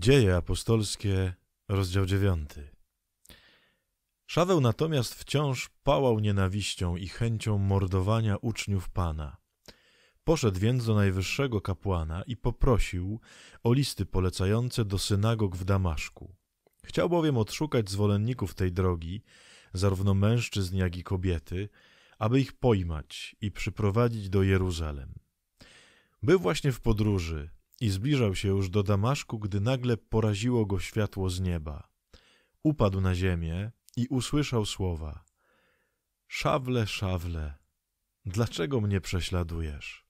Dzieje apostolskie, rozdział 9. Szaweł natomiast wciąż pałał nienawiścią i chęcią mordowania uczniów Pana. Poszedł więc do najwyższego kapłana i poprosił o listy polecające do synagog w Damaszku. Chciał bowiem odszukać zwolenników tej drogi, zarówno mężczyzn, jak i kobiety, aby ich pojmać i przyprowadzić do Jeruzalem. Był właśnie w podróży, i zbliżał się już do Damaszku, gdy nagle poraziło go światło z nieba. Upadł na ziemię i usłyszał słowa: Szawle, szawle, dlaczego mnie prześladujesz?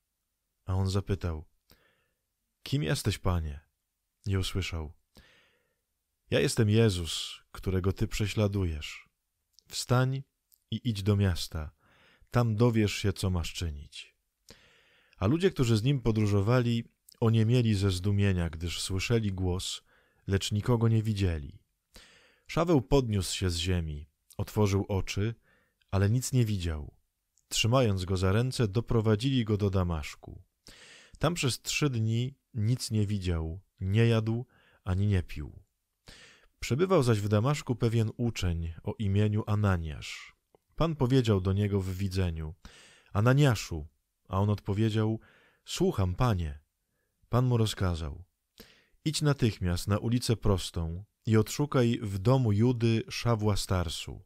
A on zapytał: Kim jesteś, panie? I usłyszał: Ja jestem Jezus, którego ty prześladujesz. Wstań i idź do miasta, tam dowiesz się, co masz czynić. A ludzie, którzy z nim podróżowali, Oniemieli ze zdumienia, gdyż słyszeli głos, lecz nikogo nie widzieli. Szaweł podniósł się z ziemi, otworzył oczy, ale nic nie widział. Trzymając go za ręce, doprowadzili go do Damaszku. Tam przez trzy dni nic nie widział, nie jadł ani nie pił. Przebywał zaś w Damaszku pewien uczeń o imieniu Ananiasz. Pan powiedział do niego w widzeniu: Ananiaszu, a on odpowiedział: Słucham, panie. Pan mu rozkazał: Idź natychmiast na ulicę prostą i odszukaj w domu Judy Szawła Starsu.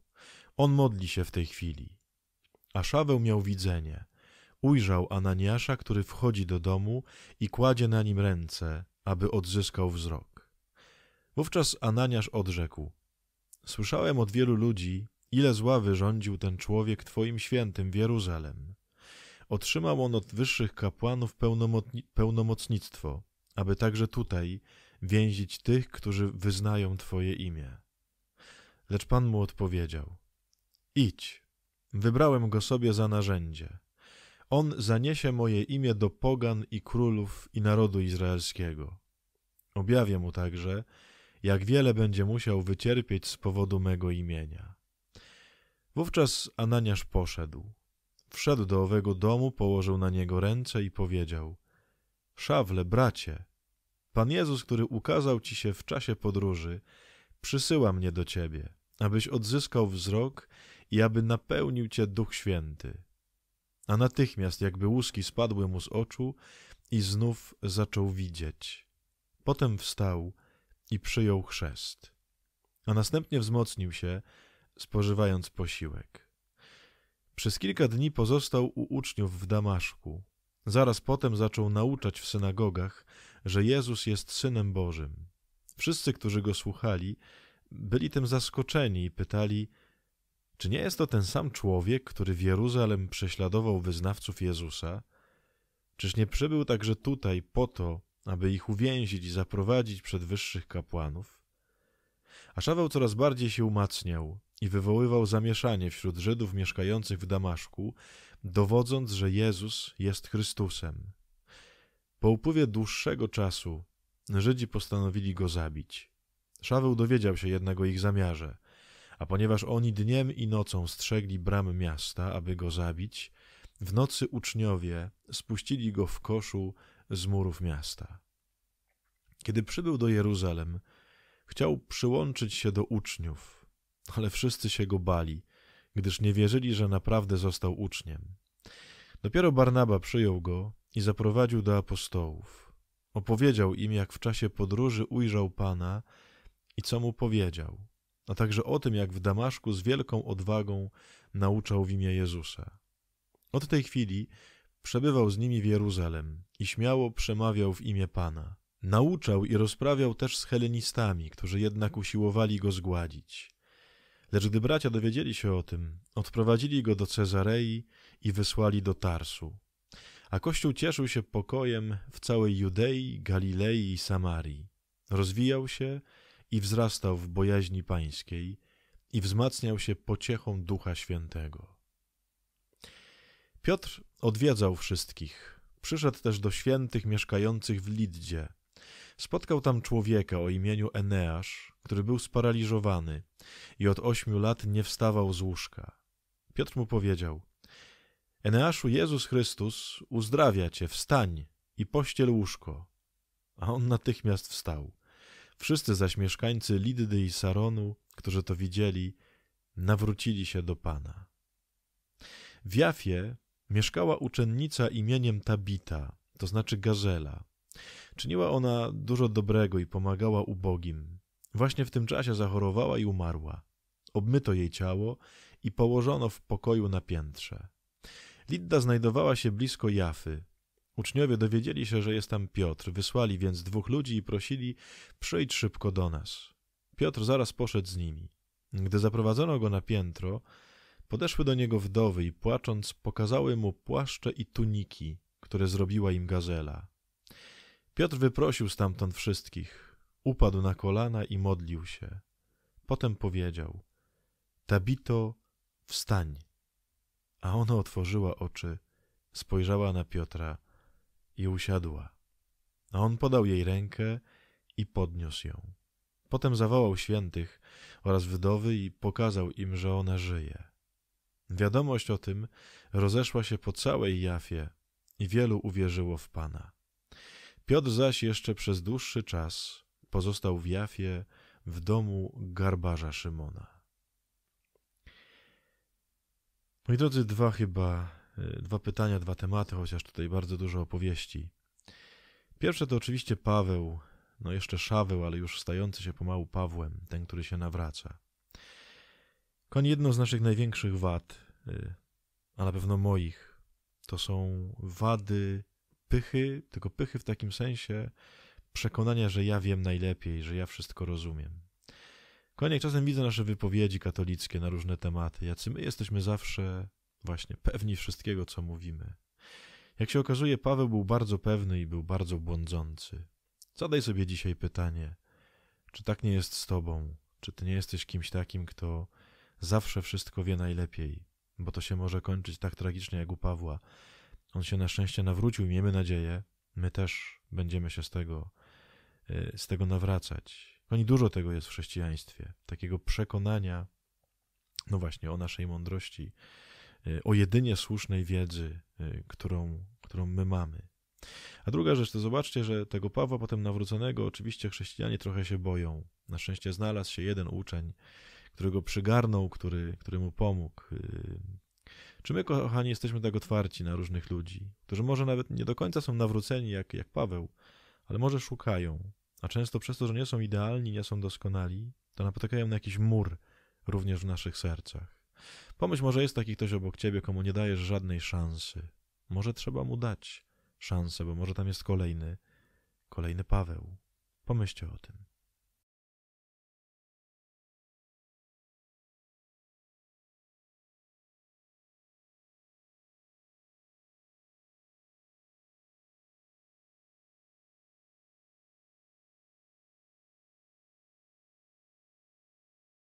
On modli się w tej chwili. A Szaweł miał widzenie. Ujrzał Ananiasza, który wchodzi do domu i kładzie na nim ręce, aby odzyskał wzrok. Wówczas Ananiasz odrzekł: Słyszałem od wielu ludzi, ile zła wyrządził ten człowiek Twoim świętym w Jeruzalem. Otrzymał on od wyższych kapłanów pełnomocnictwo, aby także tutaj więzić tych, którzy wyznają Twoje imię. Lecz Pan mu odpowiedział: Idź, wybrałem go sobie za narzędzie. On zaniesie moje imię do pogan i królów i narodu izraelskiego. Objawię mu także, jak wiele będzie musiał wycierpieć z powodu mego imienia. Wówczas Ananiasz poszedł. Wszedł do owego domu, położył na niego ręce i powiedział: Szawle, bracie, Pan Jezus, który ukazał ci się w czasie podróży, przysyła mnie do ciebie, abyś odzyskał wzrok i aby napełnił cię Duch Święty. A natychmiast, jakby łuski spadły mu z oczu, i znów zaczął widzieć. Potem wstał i przyjął chrzest, a następnie wzmocnił się, spożywając posiłek. Przez kilka dni pozostał u uczniów w Damaszku. Zaraz potem zaczął nauczać w synagogach, że Jezus jest synem Bożym. Wszyscy, którzy go słuchali, byli tym zaskoczeni i pytali: Czy nie jest to ten sam człowiek, który w Jeruzalem prześladował wyznawców Jezusa? Czyż nie przybył także tutaj po to, aby ich uwięzić i zaprowadzić przed wyższych kapłanów? A Szaweł coraz bardziej się umacniał i wywoływał zamieszanie wśród Żydów mieszkających w Damaszku, dowodząc, że Jezus jest Chrystusem. Po upływie dłuższego czasu Żydzi postanowili go zabić. Szaweł dowiedział się jednak o ich zamiarze, a ponieważ oni dniem i nocą strzegli bram miasta, aby go zabić, w nocy uczniowie spuścili go w koszu z murów miasta. Kiedy przybył do Jeruzalem, Chciał przyłączyć się do uczniów, ale wszyscy się go bali, gdyż nie wierzyli, że naprawdę został uczniem. Dopiero Barnaba przyjął go i zaprowadził do apostołów. Opowiedział im, jak w czasie podróży ujrzał Pana i co mu powiedział, a także o tym, jak w Damaszku z wielką odwagą nauczał w imię Jezusa. Od tej chwili przebywał z nimi w Jeruzalem i śmiało przemawiał w imię Pana. Nauczał i rozprawiał też z helenistami, którzy jednak usiłowali go zgładzić. Lecz gdy bracia dowiedzieli się o tym, odprowadzili go do Cezarei i wysłali do Tarsu. A Kościół cieszył się pokojem w całej Judei, Galilei i Samarii. Rozwijał się i wzrastał w bojaźni pańskiej i wzmacniał się pociechą Ducha Świętego. Piotr odwiedzał wszystkich. Przyszedł też do świętych mieszkających w Lidzie. Spotkał tam człowieka o imieniu Eneasz, który był sparaliżowany i od ośmiu lat nie wstawał z łóżka. Piotr mu powiedział: Eneaszu, Jezus Chrystus uzdrawia cię, wstań i pościel łóżko. A on natychmiast wstał. Wszyscy zaś mieszkańcy Liddy i Saronu, którzy to widzieli, nawrócili się do Pana. W Jafie mieszkała uczennica imieniem Tabita, to znaczy Gazela, Czyniła ona dużo dobrego i pomagała ubogim. Właśnie w tym czasie zachorowała i umarła. Obmyto jej ciało i położono w pokoju na piętrze. Lidda znajdowała się blisko Jafy. Uczniowie dowiedzieli się, że jest tam Piotr, wysłali więc dwóch ludzi i prosili: Przyjdź szybko do nas. Piotr zaraz poszedł z nimi. Gdy zaprowadzono go na piętro, podeszły do niego wdowy i płacząc pokazały mu płaszcze i tuniki, które zrobiła im gazela. Piotr wyprosił stamtąd wszystkich, upadł na kolana i modlił się. Potem powiedział: Tabito, wstań. A ona otworzyła oczy, spojrzała na Piotra i usiadła. A on podał jej rękę i podniósł ją. Potem zawołał świętych oraz wdowy i pokazał im, że ona żyje. Wiadomość o tym rozeszła się po całej Jafie i wielu uwierzyło w Pana. Piotr zaś jeszcze przez dłuższy czas pozostał w Jafie w domu garbarza Szymona. Moi drodzy, dwa chyba, y, dwa pytania, dwa tematy, chociaż tutaj bardzo dużo opowieści. Pierwsze to oczywiście Paweł, no jeszcze Szaweł, ale już stający się pomału Pawłem, ten, który się nawraca. Koń, jedno z naszych największych wad, y, a na pewno moich, to są wady pychy, tylko pychy w takim sensie przekonania, że ja wiem najlepiej, że ja wszystko rozumiem. Kochani, czasem widzę nasze wypowiedzi katolickie na różne tematy, jacy my jesteśmy zawsze właśnie pewni wszystkiego, co mówimy. Jak się okazuje, Paweł był bardzo pewny i był bardzo błądzący. Zadaj sobie dzisiaj pytanie, czy tak nie jest z tobą? Czy ty nie jesteś kimś takim, kto zawsze wszystko wie najlepiej? Bo to się może kończyć tak tragicznie jak u Pawła, on się na szczęście nawrócił i miejmy nadzieję, my też będziemy się z tego, y, z tego nawracać. Kochani, dużo tego jest w chrześcijaństwie, takiego przekonania, no właśnie, o naszej mądrości, y, o jedynie słusznej wiedzy, y, którą, którą my mamy. A druga rzecz, to zobaczcie, że tego Pawła potem nawróconego oczywiście chrześcijanie trochę się boją. Na szczęście znalazł się jeden uczeń, którego przygarnął, który, który mu pomógł. Czy my, kochani, jesteśmy tak otwarci na różnych ludzi, którzy może nawet nie do końca są nawróceni jak, jak Paweł, ale może szukają, a często przez to, że nie są idealni, nie są doskonali, to napotykają na jakiś mur również w naszych sercach. Pomyśl, może jest taki ktoś obok ciebie, komu nie dajesz żadnej szansy. Może trzeba mu dać szansę, bo może tam jest kolejny, kolejny Paweł. Pomyślcie o tym.